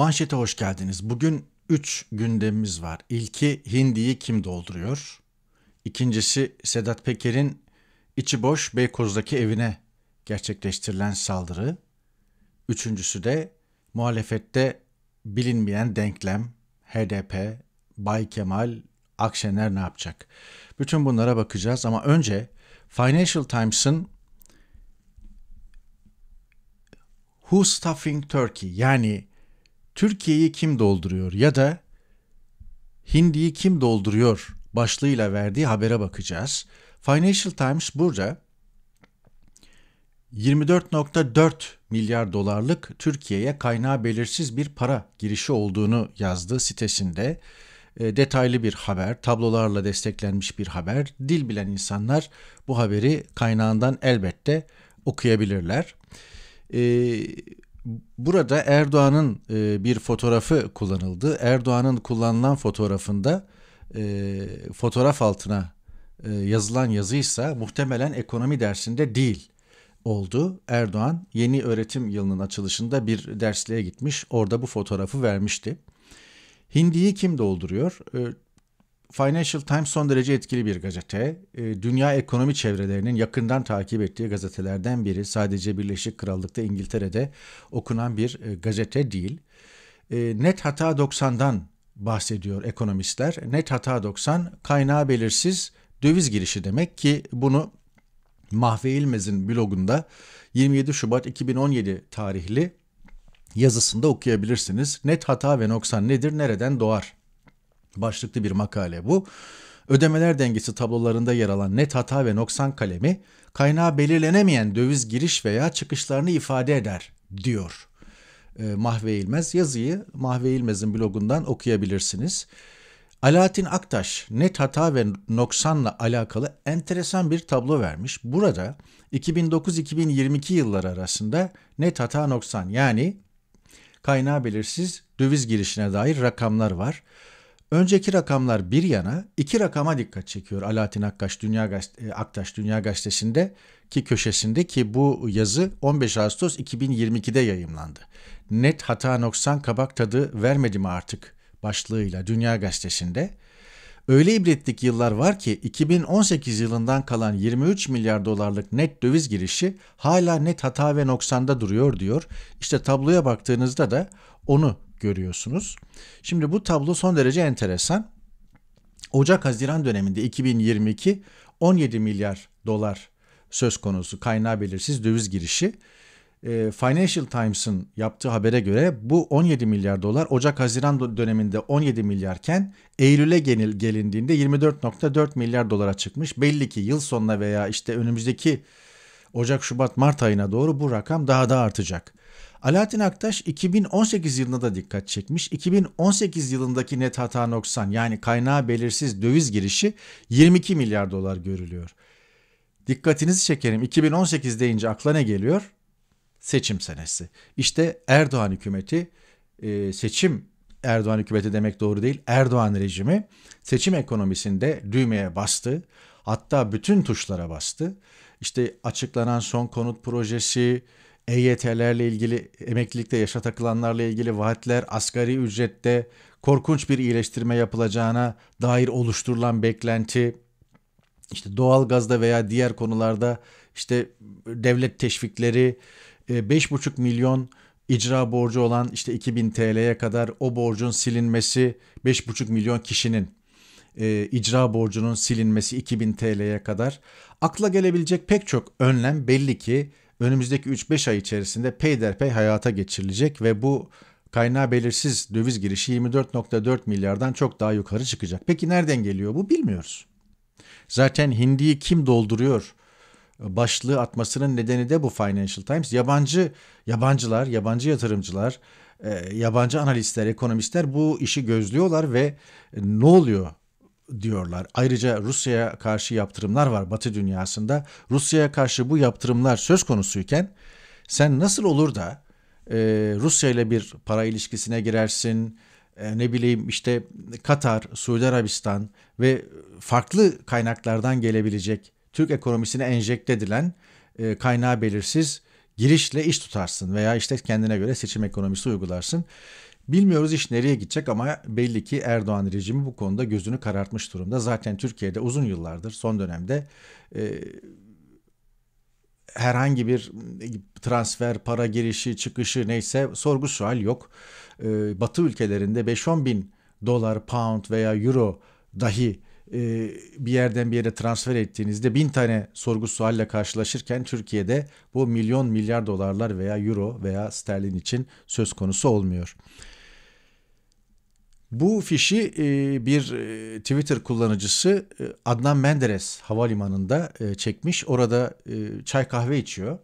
Manşete hoş geldiniz. Bugün 3 gündemimiz var. İlki Hindi'yi kim dolduruyor? İkincisi Sedat Peker'in içi boş Beykoz'daki evine gerçekleştirilen saldırı. Üçüncüsü de muhalefette bilinmeyen denklem HDP, Bay Kemal, Akşener ne yapacak? Bütün bunlara bakacağız ama önce Financial Times'ın Who's Stuffing Turkey yani Türkiye'yi kim dolduruyor ya da Hindi'yi kim dolduruyor başlığıyla verdiği habere bakacağız. Financial Times burada 24.4 milyar dolarlık Türkiye'ye kaynağı belirsiz bir para girişi olduğunu yazdı sitesinde. E, detaylı bir haber, tablolarla desteklenmiş bir haber. Dil bilen insanlar bu haberi kaynağından elbette okuyabilirler. E, burada Erdoğan'ın e, bir fotoğrafı kullanıldı. Erdoğan'ın kullanılan fotoğrafında e, fotoğraf altına e, yazılan yazıysa muhtemelen ekonomi dersinde değil oldu. Erdoğan yeni öğretim yılının açılışında bir dersliğe gitmiş. Orada bu fotoğrafı vermişti. Hindiyi kim dolduruyor? E, Financial Times son derece etkili bir gazete. Ee, dünya ekonomi çevrelerinin yakından takip ettiği gazetelerden biri. Sadece Birleşik Krallık'ta İngiltere'de okunan bir e, gazete değil. Ee, net hata 90'dan bahsediyor ekonomistler. Net hata 90 kaynağı belirsiz döviz girişi demek ki bunu Mahve İlmez'in blogunda 27 Şubat 2017 tarihli yazısında okuyabilirsiniz. Net hata ve noksan nedir, nereden doğar Başlıklı bir makale bu. Ödemeler dengesi tablolarında yer alan net hata ve noksan kalemi kaynağı belirlenemeyen döviz giriş veya çıkışlarını ifade eder diyor. E, Mahve İlmez yazıyı Mahve İlmez'in blogundan okuyabilirsiniz. Alaaddin Aktaş net hata ve noksanla alakalı enteresan bir tablo vermiş. Burada 2009-2022 yılları arasında net hata noksan yani kaynağı belirsiz döviz girişine dair rakamlar var. Önceki rakamlar bir yana iki rakama dikkat çekiyor Alaaddin Aktaş Dünya, Gazete, e, Aktaş Dünya Gazetesi'nde ki köşesinde ki bu yazı 15 Ağustos 2022'de yayımlandı. Net hata noksan kabak tadı vermedi mi artık başlığıyla Dünya Gazetesi'nde. Öyle ibretlik yıllar var ki 2018 yılından kalan 23 milyar dolarlık net döviz girişi hala net hata ve noksanda duruyor diyor. İşte tabloya baktığınızda da onu görüyorsunuz. Şimdi bu tablo son derece enteresan. Ocak-Haziran döneminde 2022 17 milyar dolar söz konusu kaynağı belirsiz döviz girişi. Ee, Financial Times'ın yaptığı habere göre bu 17 milyar dolar Ocak-Haziran döneminde 17 milyarken Eylül'e gelindiğinde 24.4 milyar dolara çıkmış. Belli ki yıl sonuna veya işte önümüzdeki Ocak, Şubat, Mart ayına doğru bu rakam daha da artacak. Alaaddin Aktaş 2018 yılında da dikkat çekmiş. 2018 yılındaki net hata noksan yani kaynağı belirsiz döviz girişi 22 milyar dolar görülüyor. Dikkatinizi çekerim 2018 deyince akla ne geliyor? Seçim senesi. İşte Erdoğan hükümeti e, seçim Erdoğan hükümeti demek doğru değil. Erdoğan rejimi seçim ekonomisinde düğmeye bastı. Hatta bütün tuşlara bastı. İşte açıklanan son konut projesi, EYT'lerle ilgili, emeklilikte yaşa takılanlarla ilgili vaatler, asgari ücrette korkunç bir iyileştirme yapılacağına dair oluşturulan beklenti, işte doğalgazda veya diğer konularda işte devlet teşvikleri, 5,5 e, milyon icra borcu olan işte 2000 TL'ye kadar o borcun silinmesi 5,5 milyon kişinin e, icra borcunun silinmesi 2000 TL'ye kadar akla gelebilecek pek çok önlem belli ki önümüzdeki 3-5 ay içerisinde peyderpey hayata geçirilecek ve bu kaynağı belirsiz döviz girişi 24.4 milyardan çok daha yukarı çıkacak. Peki nereden geliyor bu bilmiyoruz. Zaten Hindi'yi kim dolduruyor e, başlığı atmasının nedeni de bu Financial Times. Yabancı yabancılar, yabancı yatırımcılar, e, yabancı analistler, ekonomistler bu işi gözlüyorlar ve e, ne oluyor? diyorlar. Ayrıca Rusya'ya karşı yaptırımlar var Batı dünyasında. Rusya'ya karşı bu yaptırımlar söz konusuyken sen nasıl olur da e, Rusya ile bir para ilişkisine girersin? E, ne bileyim işte Katar, Suudi Arabistan ve farklı kaynaklardan gelebilecek Türk ekonomisine enjekte edilen e, kaynağı belirsiz girişle iş tutarsın veya işte kendine göre seçim ekonomisi uygularsın. Bilmiyoruz iş nereye gidecek ama belli ki Erdoğan rejimi bu konuda gözünü karartmış durumda. Zaten Türkiye'de uzun yıllardır son dönemde e, herhangi bir transfer, para girişi, çıkışı neyse sorgu sual yok. E, batı ülkelerinde 5-10 bin dolar, pound veya euro dahi e, bir yerden bir yere transfer ettiğinizde bin tane sorgu sualle karşılaşırken Türkiye'de bu milyon milyar dolarlar veya euro veya sterlin için söz konusu olmuyor. Bu fişi e, bir e, Twitter kullanıcısı e, Adnan Menderes havalimanında çekmiş. Orada çay kahve içiyor.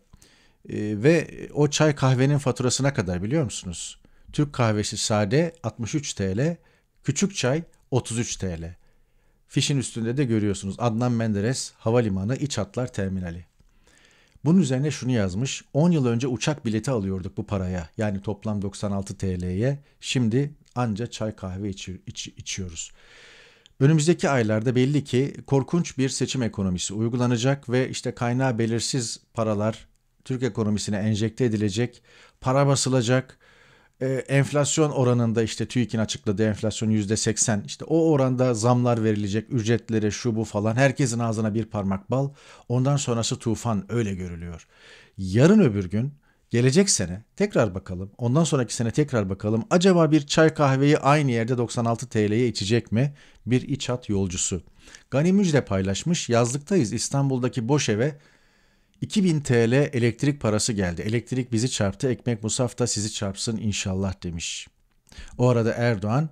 Ve o çay kahvenin faturasına kadar biliyor musunuz? Türk kahvesi sade 63 TL, küçük çay 33 TL. Fişin üstünde de görüyorsunuz Adnan Menderes Havalimanı İç Hatlar Terminali. Bunun üzerine şunu yazmış. 10 yıl önce uçak bileti alıyorduk bu paraya. Yani toplam 96 TL'ye. Şimdi anca çay kahve içi, iç, içiyoruz. Önümüzdeki aylarda belli ki korkunç bir seçim ekonomisi uygulanacak ve işte kaynağı belirsiz paralar Türk ekonomisine enjekte edilecek, para basılacak, e, enflasyon oranında işte TÜİK'in açıkladığı enflasyon yüzde seksen işte o oranda zamlar verilecek ücretlere şu bu falan herkesin ağzına bir parmak bal ondan sonrası tufan öyle görülüyor. Yarın öbür gün Gelecek sene tekrar bakalım. Ondan sonraki sene tekrar bakalım. Acaba bir çay kahveyi aynı yerde 96 TL'ye içecek mi? Bir iç hat yolcusu. Gani Müjde paylaşmış. Yazlıktayız İstanbul'daki boş eve 2000 TL elektrik parası geldi. Elektrik bizi çarptı. Ekmek Musaf da sizi çarpsın inşallah demiş. O arada Erdoğan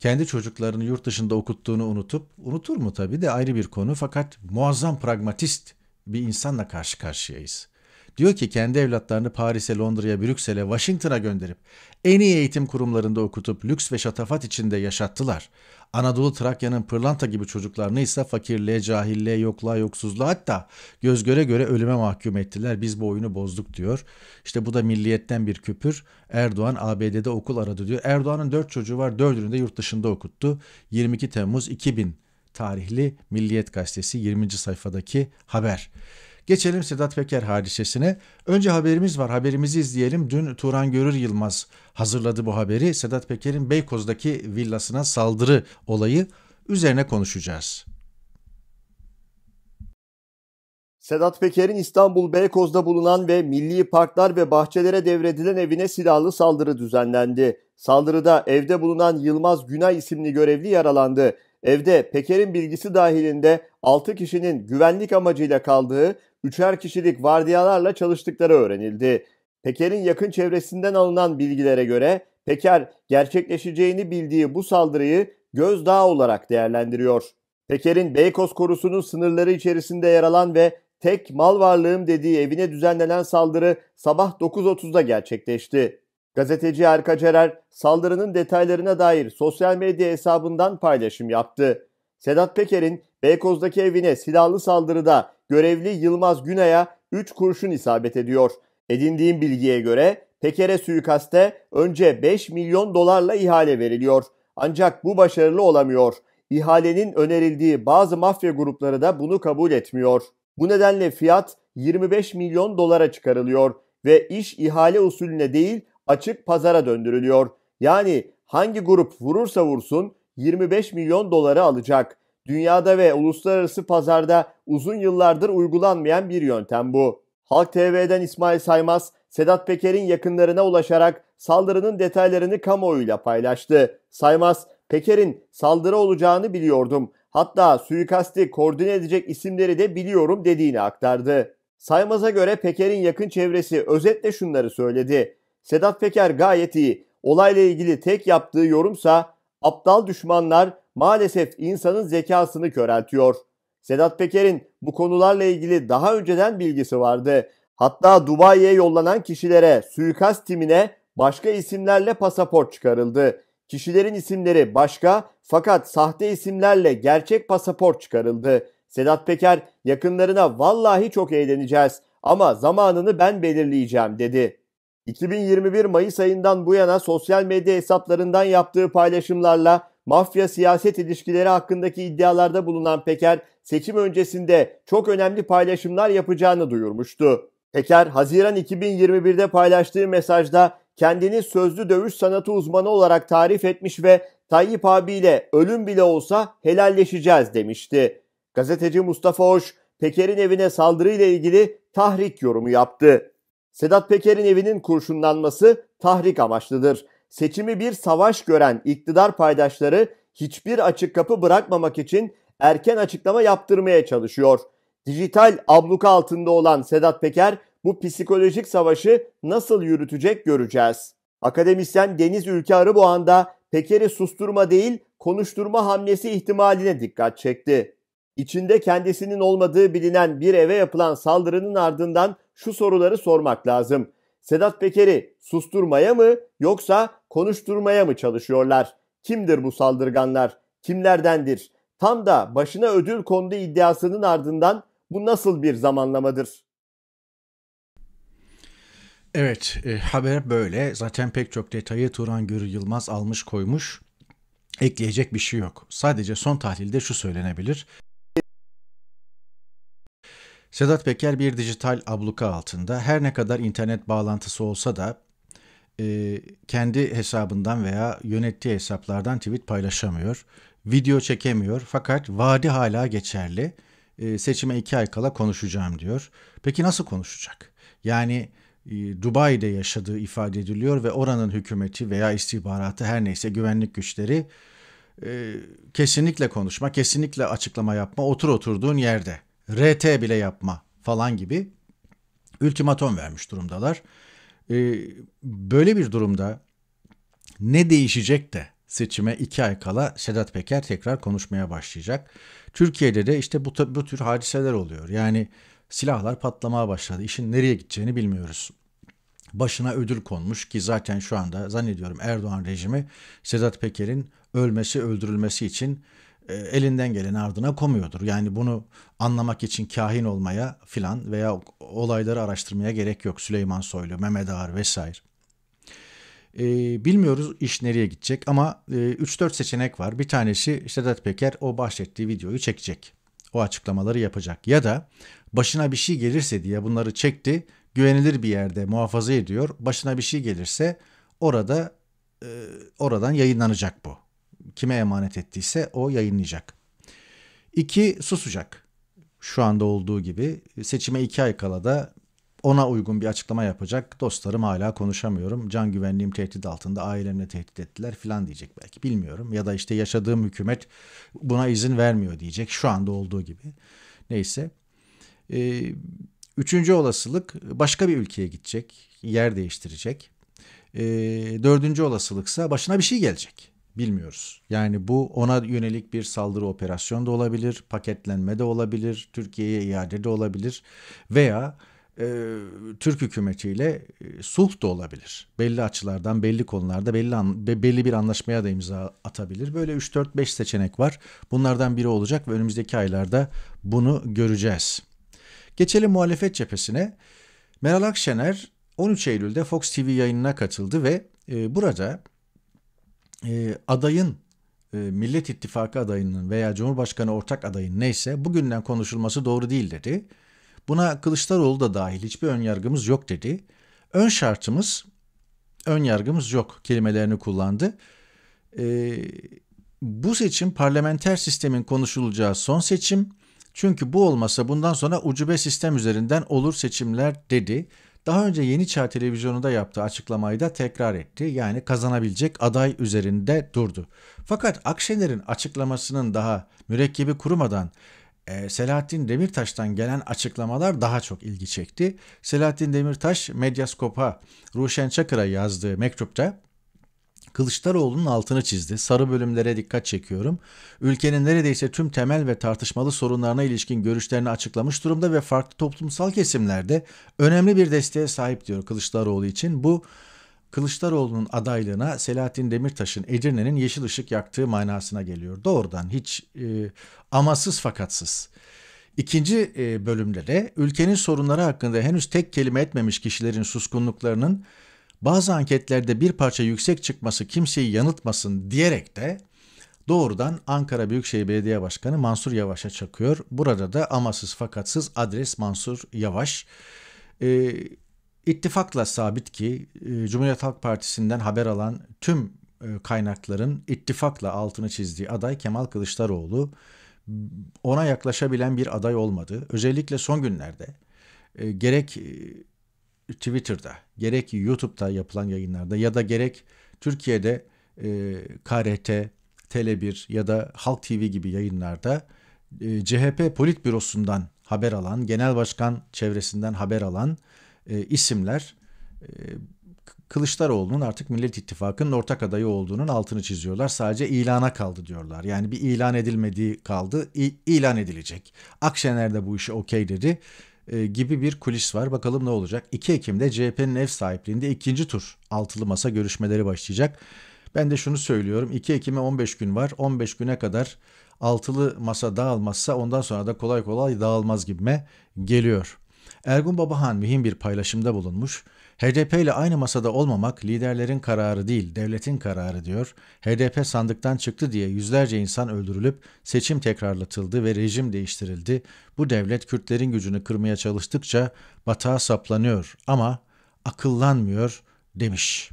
kendi çocuklarını yurt dışında okuttuğunu unutup unutur mu tabii de ayrı bir konu fakat muazzam pragmatist bir insanla karşı karşıyayız diyor ki kendi evlatlarını Paris'e, Londra'ya, Brüksel'e, Washington'a gönderip en iyi eğitim kurumlarında okutup lüks ve şatafat içinde yaşattılar. Anadolu Trakya'nın pırlanta gibi çocuklarını ise fakirliğe, cahilliğe, yokluğa, yoksuzluğa hatta göz göre göre ölüme mahkum ettiler. Biz bu oyunu bozduk diyor. İşte bu da milliyetten bir küpür. Erdoğan ABD'de okul aradı diyor. Erdoğan'ın dört çocuğu var. Dördünü de yurt dışında okuttu. 22 Temmuz 2000 tarihli Milliyet Gazetesi 20. sayfadaki haber. Geçelim Sedat Peker hadisesine. Önce haberimiz var. Haberimizi izleyelim. Dün Turan Görür Yılmaz hazırladı bu haberi. Sedat Peker'in Beykoz'daki villasına saldırı olayı üzerine konuşacağız. Sedat Peker'in İstanbul Beykoz'da bulunan ve milli parklar ve bahçelere devredilen evine silahlı saldırı düzenlendi. Saldırıda evde bulunan Yılmaz Günay isimli görevli yaralandı. Evde Peker'in bilgisi dahilinde 6 kişinin güvenlik amacıyla kaldığı üçer kişilik vardiyalarla çalıştıkları öğrenildi. Peker'in yakın çevresinden alınan bilgilere göre Peker gerçekleşeceğini bildiği bu saldırıyı gözdağı olarak değerlendiriyor. Peker'in Beykoz korusunun sınırları içerisinde yer alan ve tek mal varlığım dediği evine düzenlenen saldırı sabah 9.30'da gerçekleşti. Gazeteci Erkaç Erer saldırının detaylarına dair sosyal medya hesabından paylaşım yaptı. Sedat Peker'in Beykoz'daki evine silahlı saldırıda görevli Yılmaz Günay'a 3 kurşun isabet ediyor. Edindiğim bilgiye göre Peker'e suikaste önce 5 milyon dolarla ihale veriliyor. Ancak bu başarılı olamıyor. İhalenin önerildiği bazı mafya grupları da bunu kabul etmiyor. Bu nedenle fiyat 25 milyon dolara çıkarılıyor ve iş ihale usulüne değil açık pazara döndürülüyor. Yani hangi grup vurursa vursun 25 milyon doları alacak. Dünyada ve uluslararası pazarda uzun yıllardır uygulanmayan bir yöntem bu. Halk TV'den İsmail Saymaz, Sedat Peker'in yakınlarına ulaşarak saldırının detaylarını kamuoyuyla paylaştı. Saymaz, Peker'in saldırı olacağını biliyordum. Hatta suikasti koordine edecek isimleri de biliyorum dediğini aktardı. Saymaz'a göre Peker'in yakın çevresi özetle şunları söyledi. Sedat Peker gayet iyi. Olayla ilgili tek yaptığı yorumsa aptal düşmanlar maalesef insanın zekasını köreltiyor. Sedat Peker'in bu konularla ilgili daha önceden bilgisi vardı. Hatta Dubai'ye yollanan kişilere suikast timine başka isimlerle pasaport çıkarıldı. Kişilerin isimleri başka fakat sahte isimlerle gerçek pasaport çıkarıldı. Sedat Peker yakınlarına vallahi çok eğleneceğiz ama zamanını ben belirleyeceğim dedi. 2021 Mayıs ayından bu yana sosyal medya hesaplarından yaptığı paylaşımlarla mafya siyaset ilişkileri hakkındaki iddialarda bulunan Peker seçim öncesinde çok önemli paylaşımlar yapacağını duyurmuştu. Peker Haziran 2021'de paylaştığı mesajda kendini sözlü dövüş sanatı uzmanı olarak tarif etmiş ve Tayyip abiyle ölüm bile olsa helalleşeceğiz demişti. Gazeteci Mustafa Hoş, Peker'in evine saldırıyla ilgili tahrik yorumu yaptı. Sedat Peker'in evinin kurşunlanması tahrik amaçlıdır seçimi bir savaş gören iktidar paydaşları hiçbir açık kapı bırakmamak için erken açıklama yaptırmaya çalışıyor. Dijital abluka altında olan Sedat Peker bu psikolojik savaşı nasıl yürütecek göreceğiz. Akademisyen Deniz Ülke Arıboğan da Peker'i susturma değil konuşturma hamlesi ihtimaline dikkat çekti. İçinde kendisinin olmadığı bilinen bir eve yapılan saldırının ardından şu soruları sormak lazım. Sedat Peker'i susturmaya mı yoksa konuşturmaya mı çalışıyorlar? Kimdir bu saldırganlar? Kimlerdendir? Tam da başına ödül kondu iddiasının ardından bu nasıl bir zamanlamadır? Evet e, haber böyle. Zaten pek çok detayı Turan Gür Yılmaz almış koymuş. Ekleyecek bir şey yok. Sadece son tahlilde şu söylenebilir. Sedat Peker bir dijital abluka altında her ne kadar internet bağlantısı olsa da e, kendi hesabından veya yönettiği hesaplardan tweet paylaşamıyor. Video çekemiyor fakat vaadi hala geçerli. E, seçime iki ay kala konuşacağım diyor. Peki nasıl konuşacak? Yani e, Dubai'de yaşadığı ifade ediliyor ve oranın hükümeti veya istihbaratı her neyse güvenlik güçleri e, kesinlikle konuşma, kesinlikle açıklama yapma, otur oturduğun yerde. RT bile yapma falan gibi ultimatom vermiş durumdalar. E, böyle bir durumda ne değişecek de seçime iki ay kala Sedat Peker tekrar konuşmaya başlayacak. Türkiye'de de işte bu, bu tür hadiseler oluyor. Yani silahlar patlamaya başladı. İşin nereye gideceğini bilmiyoruz. Başına ödül konmuş ki zaten şu anda zannediyorum Erdoğan rejimi Sedat Peker'in ölmesi öldürülmesi için e, elinden gelen ardına komuyordur. Yani bunu anlamak için kahin olmaya filan veya olayları araştırmaya gerek yok. Süleyman Soylu, Mehmet Ağar vesaire. E, bilmiyoruz iş nereye gidecek ama e, 3-4 seçenek var. Bir tanesi Sedat Peker o bahsettiği videoyu çekecek. O açıklamaları yapacak. Ya da başına bir şey gelirse diye bunları çekti. Güvenilir bir yerde muhafaza ediyor. Başına bir şey gelirse orada e, oradan yayınlanacak bu kime emanet ettiyse o yayınlayacak. İki susacak. Şu anda olduğu gibi seçime iki ay kala da ona uygun bir açıklama yapacak. Dostlarım hala konuşamıyorum. Can güvenliğim tehdit altında. Ailemle tehdit ettiler filan diyecek belki. Bilmiyorum. Ya da işte yaşadığım hükümet buna izin vermiyor diyecek. Şu anda olduğu gibi. Neyse. Ee, üçüncü olasılık başka bir ülkeye gidecek. Yer değiştirecek. Ee, dördüncü olasılıksa başına bir şey gelecek bilmiyoruz. Yani bu ona yönelik bir saldırı operasyonu da olabilir, paketlenme de olabilir, Türkiye'ye iade de olabilir veya e, Türk hükümetiyle e, sulh da olabilir. Belli açılardan, belli konularda belli an, belli bir anlaşmaya da imza atabilir. Böyle 3 4 5 seçenek var. Bunlardan biri olacak ve önümüzdeki aylarda bunu göreceğiz. Geçelim muhalefet cephesine. Meral Akşener 13 Eylül'de Fox TV yayınına katıldı ve e, burada e, adayın e, Millet İttifakı adayının veya Cumhurbaşkanı ortak adayın neyse bugünden konuşulması doğru değil dedi. Buna Kılıçdaroğlu da dahil hiçbir ön yargımız yok dedi. Ön şartımız ön yargımız yok kelimelerini kullandı. E, bu seçim parlamenter sistemin konuşulacağı son seçim. Çünkü bu olmasa bundan sonra ucube sistem üzerinden olur seçimler dedi daha önce Yeni Çağ Televizyonu'nda yaptığı açıklamayı da tekrar etti. Yani kazanabilecek aday üzerinde durdu. Fakat Akşener'in açıklamasının daha mürekkebi kurumadan e, Selahattin Demirtaş'tan gelen açıklamalar daha çok ilgi çekti. Selahattin Demirtaş Medyaskop'a Ruşen Çakır'a yazdığı mektupta Kılıçdaroğlu'nun altını çizdi. Sarı bölümlere dikkat çekiyorum. Ülkenin neredeyse tüm temel ve tartışmalı sorunlarına ilişkin görüşlerini açıklamış durumda ve farklı toplumsal kesimlerde önemli bir desteğe sahip diyor Kılıçdaroğlu için. Bu Kılıçdaroğlu'nun adaylığına Selahattin Demirtaş'ın Edirne'nin yeşil ışık yaktığı manasına geliyor. Doğrudan hiç e, amasız fakatsız. İkinci e, bölümde de ülkenin sorunları hakkında henüz tek kelime etmemiş kişilerin suskunluklarının bazı anketlerde bir parça yüksek çıkması kimseyi yanıltmasın diyerek de doğrudan Ankara Büyükşehir Belediye Başkanı Mansur Yavaş'a çakıyor. Burada da amasız fakatsız adres Mansur Yavaş. Ee, ittifakla sabit ki e, Cumhuriyet Halk Partisi'nden haber alan tüm e, kaynakların ittifakla altını çizdiği aday Kemal Kılıçdaroğlu ona yaklaşabilen bir aday olmadı. Özellikle son günlerde e, gerek Twitter'da, gerek YouTube'da yapılan yayınlarda ya da gerek Türkiye'de e, KRT, Tele1 ya da Halk TV gibi yayınlarda e, CHP Politbürosu'ndan haber alan, genel başkan çevresinden haber alan e, isimler e, Kılıçdaroğlu'nun artık Millet İttifakı'nın ortak adayı olduğunun altını çiziyorlar. Sadece ilana kaldı diyorlar. Yani bir ilan edilmediği kaldı, İ- ilan edilecek. Akşener de bu işi okey dedi. E, gibi bir kulis var. Bakalım ne olacak? 2 Ekim'de CHP'nin ev sahipliğinde ikinci tur altılı masa görüşmeleri başlayacak. Ben de şunu söylüyorum. 2 Ekim'e 15 gün var. 15 güne kadar altılı masa dağılmazsa ondan sonra da kolay kolay dağılmaz gibime geliyor. Ergun Babahan mühim bir paylaşımda bulunmuş. HDP ile aynı masada olmamak liderlerin kararı değil, devletin kararı diyor. HDP sandıktan çıktı diye yüzlerce insan öldürülüp seçim tekrarlatıldı ve rejim değiştirildi. Bu devlet Kürtlerin gücünü kırmaya çalıştıkça batağa saplanıyor ama akıllanmıyor demiş.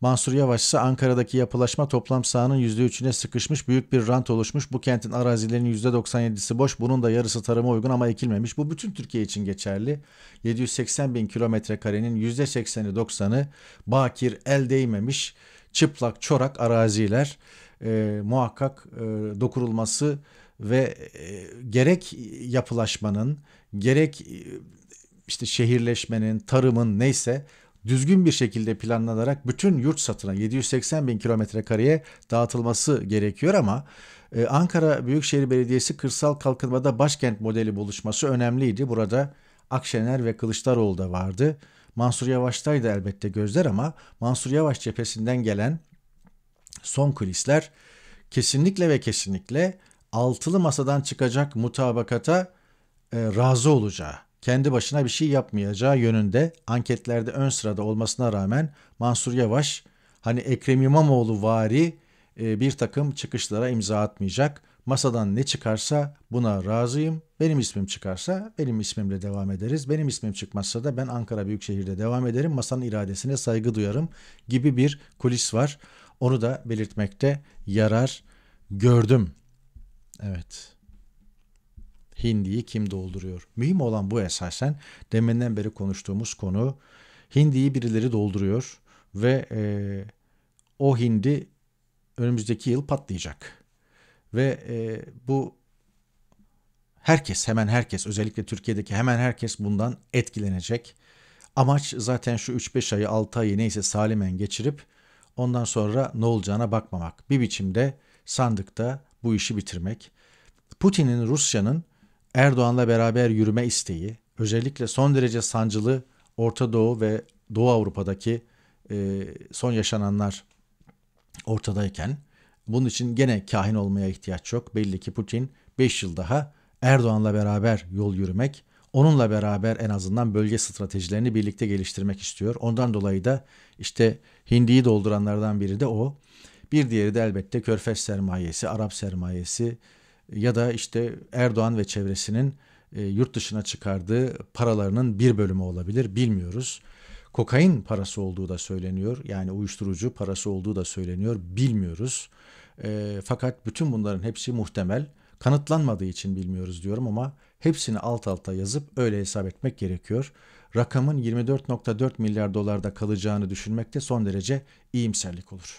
Mansur Yavaş ise Ankara'daki yapılaşma toplam sahanın %3'üne sıkışmış büyük bir rant oluşmuş. Bu kentin arazilerinin %97'si boş. Bunun da yarısı tarıma uygun ama ekilmemiş. Bu bütün Türkiye için geçerli. 780 bin kilometre karenin %80'i 90'ı bakir el değmemiş çıplak çorak araziler e, muhakkak e, dokurulması ve e, gerek yapılaşmanın gerek e, işte şehirleşmenin tarımın neyse düzgün bir şekilde planlanarak bütün yurt satına 780 bin kilometre kareye dağıtılması gerekiyor ama e, Ankara Büyükşehir Belediyesi kırsal kalkınmada başkent modeli buluşması önemliydi. Burada Akşener ve Kılıçdaroğlu da vardı. Mansur Yavaş'taydı elbette gözler ama Mansur Yavaş cephesinden gelen son kulisler kesinlikle ve kesinlikle altılı masadan çıkacak mutabakata e, razı olacağı kendi başına bir şey yapmayacağı yönünde anketlerde ön sırada olmasına rağmen Mansur Yavaş hani Ekrem İmamoğlu vari e, bir takım çıkışlara imza atmayacak. Masadan ne çıkarsa buna razıyım. Benim ismim çıkarsa benim ismimle devam ederiz. Benim ismim çıkmazsa da ben Ankara Büyükşehir'de devam ederim. Masanın iradesine saygı duyarım gibi bir kulis var. Onu da belirtmekte yarar gördüm. Evet. Hindi'yi kim dolduruyor? Mühim olan bu esasen. Deminden beri konuştuğumuz konu. Hindi'yi birileri dolduruyor ve e, o hindi önümüzdeki yıl patlayacak. Ve e, bu herkes, hemen herkes, özellikle Türkiye'deki hemen herkes bundan etkilenecek. Amaç zaten şu 3-5 ayı 6 ayı neyse salimen geçirip ondan sonra ne olacağına bakmamak. Bir biçimde sandıkta bu işi bitirmek. Putin'in Rusya'nın Erdoğan'la beraber yürüme isteği, özellikle son derece sancılı Orta Doğu ve Doğu Avrupa'daki e, son yaşananlar ortadayken bunun için gene kahin olmaya ihtiyaç yok. Belli ki Putin 5 yıl daha Erdoğan'la beraber yol yürümek, onunla beraber en azından bölge stratejilerini birlikte geliştirmek istiyor. Ondan dolayı da işte Hindi'yi dolduranlardan biri de o. Bir diğeri de elbette Körfez sermayesi, Arap sermayesi, ya da işte Erdoğan ve çevresinin e, yurt dışına çıkardığı paralarının bir bölümü olabilir bilmiyoruz. Kokain parası olduğu da söyleniyor yani uyuşturucu parası olduğu da söyleniyor bilmiyoruz. E, fakat bütün bunların hepsi muhtemel kanıtlanmadığı için bilmiyoruz diyorum ama hepsini alt alta yazıp öyle hesap etmek gerekiyor rakamın 24.4 milyar dolarda kalacağını düşünmekte de son derece iyimserlik olur.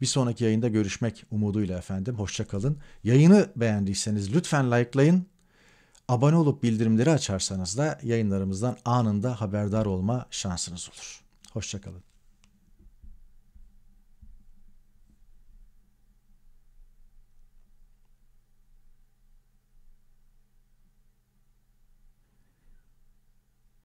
Bir sonraki yayında görüşmek umuduyla efendim. Hoşçakalın. Yayını beğendiyseniz lütfen likelayın. Abone olup bildirimleri açarsanız da yayınlarımızdan anında haberdar olma şansınız olur. Hoşçakalın.